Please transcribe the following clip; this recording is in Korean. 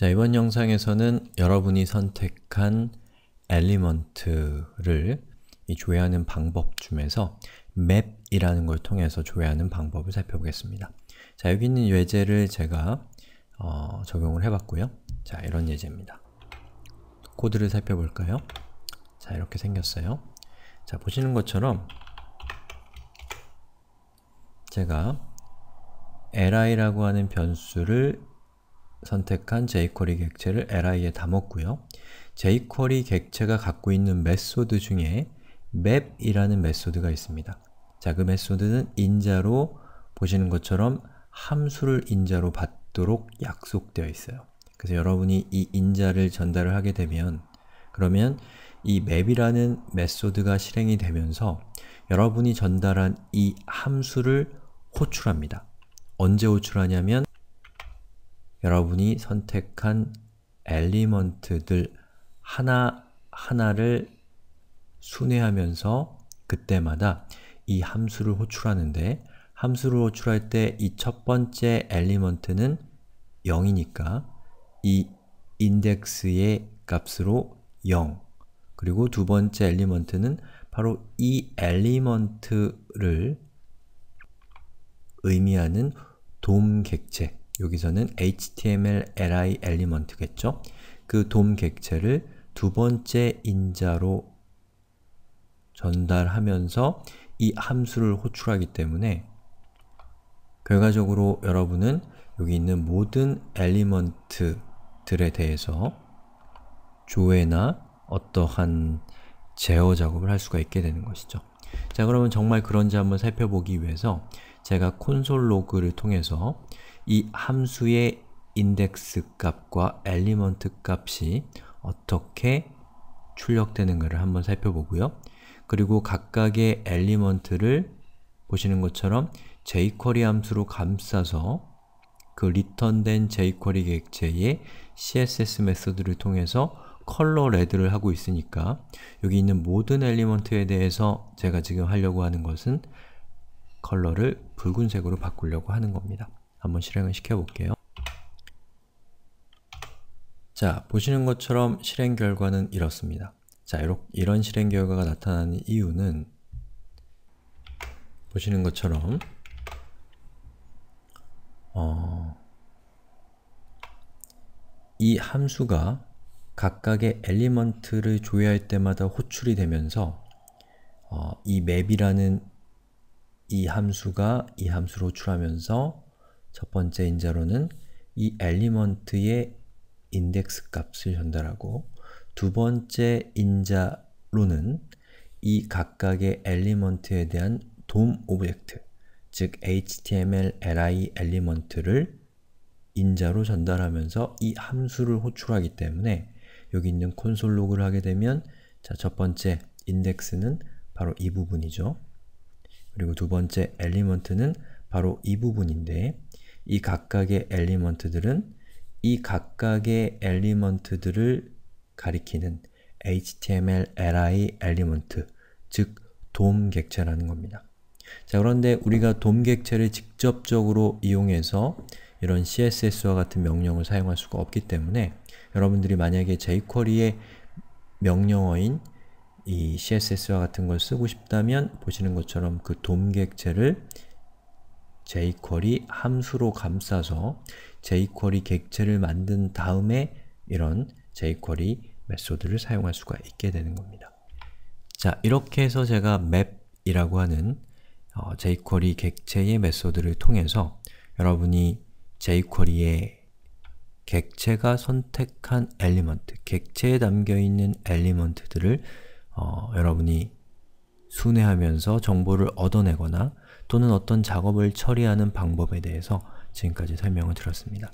자, 이번 영상에서는 여러분이 선택한 엘리먼트를 조회하는 방법 중에서 map이라는 걸 통해서 조회하는 방법을 살펴보겠습니다. 자, 여기 있는 예제를 제가 어, 적용을 해봤고요. 자, 이런 예제입니다. 코드를 살펴볼까요? 자, 이렇게 생겼어요. 자, 보시는 것처럼 제가 li라고 하는 변수를 선택한 jQuery 객체를 li에 담았고요. jQuery 객체가 갖고 있는 메소드 중에 map이라는 메소드가 있습니다. 자, 그 메소드는 인자로 보시는 것처럼 함수를 인자로 받도록 약속되어 있어요. 그래서 여러분이 이 인자를 전달을 하게 되면 그러면 이 map이라는 메소드가 실행이 되면서 여러분이 전달한 이 함수를 호출합니다. 언제 호출하냐면 여러분이 선택한 엘리먼트들 하나하나를 순회하면서 그때마다 이 함수를 호출하는데 함수를 호출할 때 이 첫 번째 엘리먼트는 0이니까 이 인덱스의 값으로 0 그리고 두 번째 엘리먼트는 바로 이 엘리먼트를 의미하는 돔객체 여기서는 html li 엘리먼트겠죠? 그 DOM 객체를 두 번째 인자로 전달하면서 이 함수를 호출하기 때문에 결과적으로 여러분은 여기 있는 모든 엘리먼트들에 대해서 조회나 어떠한 제어 작업을 할 수가 있게 되는 것이죠. 자 그러면 정말 그런지 한번 살펴보기 위해서 제가 콘솔 로그를 통해서 이 함수의 인덱스 값과 엘리먼트 값이 어떻게 출력되는가를 한번 살펴보고요. 그리고 각각의 엘리먼트를 보시는 것처럼 jQuery 함수로 감싸서 그 리턴된 jQuery 객체의 css 메소드를 통해서 컬러 레드를 하고 있으니까 여기 있는 모든 엘리먼트에 대해서 제가 지금 하려고 하는 것은 컬러를 붉은색으로 바꾸려고 하는 겁니다. 한번 실행을 시켜볼게요. 자, 보시는 것처럼 실행 결과는 이렇습니다. 자, 이렇, 이런 실행 결과가 나타나는 이유는 보시는 것처럼 어, 이 함수가 각각의 엘리먼트를 조회할 때마다 호출이 되면서 어, 이 맵이라는 이 함수가 이 함수를 호출하면서 첫 번째 인자로는 이 엘리먼트의 인덱스 값을 전달하고 두 번째 인자로는 이 각각의 엘리먼트에 대한 돔 오브젝트, 즉 HTML li 엘리먼트를 인자로 전달하면서 이 함수를 호출하기 때문에 여기 있는 콘솔 로그를 하게 되면 자, 첫 번째 인덱스는 바로 이 부분이죠. 그리고 두 번째 엘리먼트는 바로 이 부분인데 이 각각의 엘리먼트들은 이 각각의 엘리먼트들을 가리키는 HTML LI 엘리먼트, 즉 돔 객체라는 겁니다. 자 그런데 우리가 돔 객체를 직접적으로 이용해서 이런 CSS와 같은 명령을 사용할 수가 없기 때문에 여러분들이 만약에 jQuery의 명령어인 이 CSS와 같은 걸 쓰고 싶다면 보시는 것처럼 그돔 객체를 jQuery 함수로 감싸서 jQuery 객체를 만든 다음에 이런 jQuery 메소드를 사용할 수가 있게 되는 겁니다. 자, 이렇게 해서 제가 map이라고 하는 어, jQuery 객체의 메소드를 통해서 여러분이 jQuery의 객체가 선택한 엘리먼트, 객체에 담겨있는 엘리먼트들을 어, 여러분이 순회하면서 정보를 얻어내거나 또는 어떤 작업을 처리하는 방법에 대해서 지금까지 설명을 드렸습니다.